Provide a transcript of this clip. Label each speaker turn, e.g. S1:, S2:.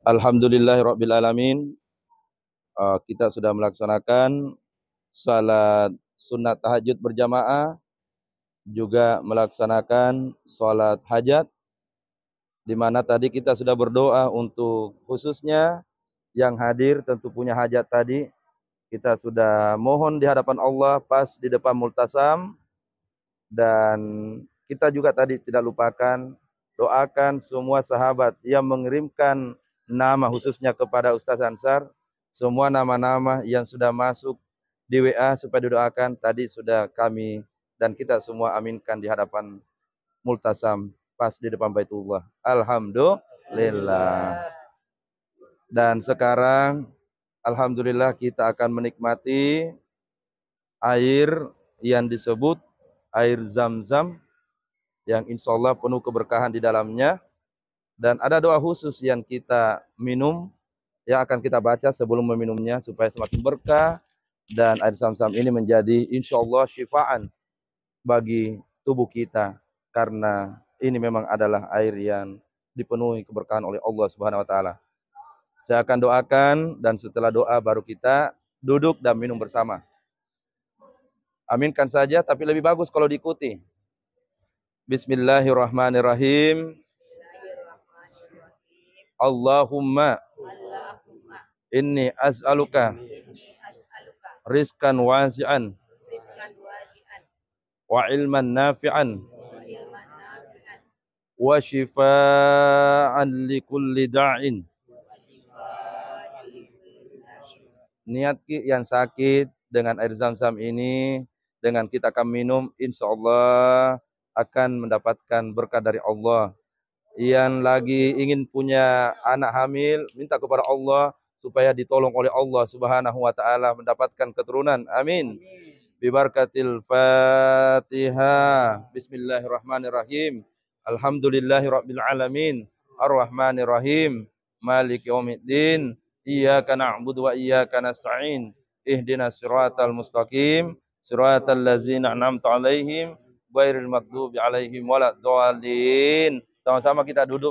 S1: Alhamdulillahirabbil alamin. Uh, kita sudah melaksanakan salat sunat tahajud berjamaah juga melaksanakan salat hajat di mana tadi kita sudah berdoa untuk khususnya yang hadir tentu punya hajat tadi kita sudah mohon di hadapan Allah pas di depan multasam dan kita juga tadi tidak lupakan doakan semua sahabat yang mengirimkan nama khususnya kepada Ustaz Ansar, semua nama-nama yang sudah masuk di WA supaya didoakan tadi sudah kami dan kita semua aminkan di hadapan multasam pas di depan Baitullah. Alhamdulillah. Dan sekarang alhamdulillah kita akan menikmati air yang disebut air zam-zam yang insya Allah penuh keberkahan di dalamnya dan ada doa khusus yang kita minum, yang akan kita baca sebelum meminumnya supaya semakin berkah dan air samsam ini menjadi insya Allah syifaan bagi tubuh kita karena ini memang adalah air yang dipenuhi keberkahan oleh Allah Subhanahu wa taala. Saya akan doakan dan setelah doa baru kita duduk dan minum bersama. Aminkan saja tapi lebih bagus kalau diikuti. Bismillahirrahmanirrahim. Allahumma, inni as'aluka rizkan wazi'an wa ilman nafi'an wa shifa'an li kulli da'in niat yang sakit dengan air zam-zam ini dengan kita akan minum insya Allah akan mendapatkan berkah dari Allah yang lagi ingin punya anak hamil, minta kepada Allah supaya ditolong oleh Allah Subhanahu wa taala mendapatkan keturunan. Amin. Bibarakatil Fatihah. Bismillahirrahmanirrahim. Alhamdulillahirabbil alamin. Arrahmanirrahim. Malik yaumiddin. Iyyaka na'budu wa iyyaka nasta'in. Ihdinas siratal mustaqim. Siratal ladzina an'amta 'alaihim ghairil maghdubi 'alaihim waladdallin sama-sama kita duduk